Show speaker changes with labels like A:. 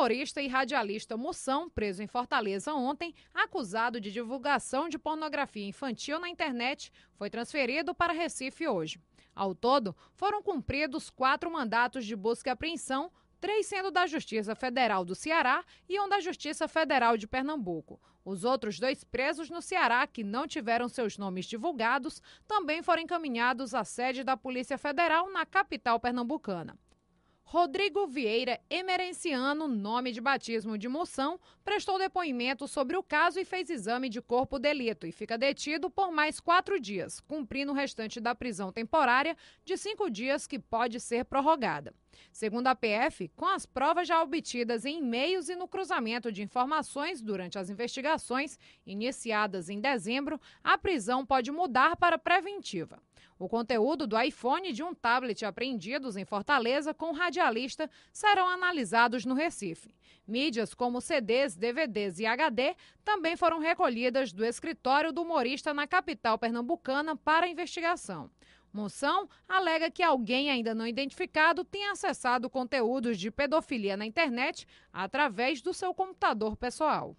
A: humorista e radialista Moção, preso em Fortaleza ontem, acusado de divulgação de pornografia infantil na internet, foi transferido para Recife hoje. Ao todo, foram cumpridos quatro mandatos de busca e apreensão, três sendo da Justiça Federal do Ceará e um da Justiça Federal de Pernambuco. Os outros dois presos no Ceará, que não tiveram seus nomes divulgados, também foram encaminhados à sede da Polícia Federal na capital pernambucana. Rodrigo Vieira Emerenciano, nome de batismo de Moção, prestou depoimento sobre o caso e fez exame de corpo delito e fica detido por mais quatro dias, cumprindo o restante da prisão temporária de cinco dias que pode ser prorrogada. Segundo a PF, com as provas já obtidas em e-mails e no cruzamento de informações durante as investigações iniciadas em dezembro, a prisão pode mudar para preventiva. O conteúdo do iPhone e de um tablet apreendidos em Fortaleza com radialista serão analisados no Recife. Mídias como CDs, DVDs e HD também foram recolhidas do escritório do humorista na capital pernambucana para investigação. Moção alega que alguém ainda não identificado tem acessado conteúdos de pedofilia na internet através do seu computador pessoal.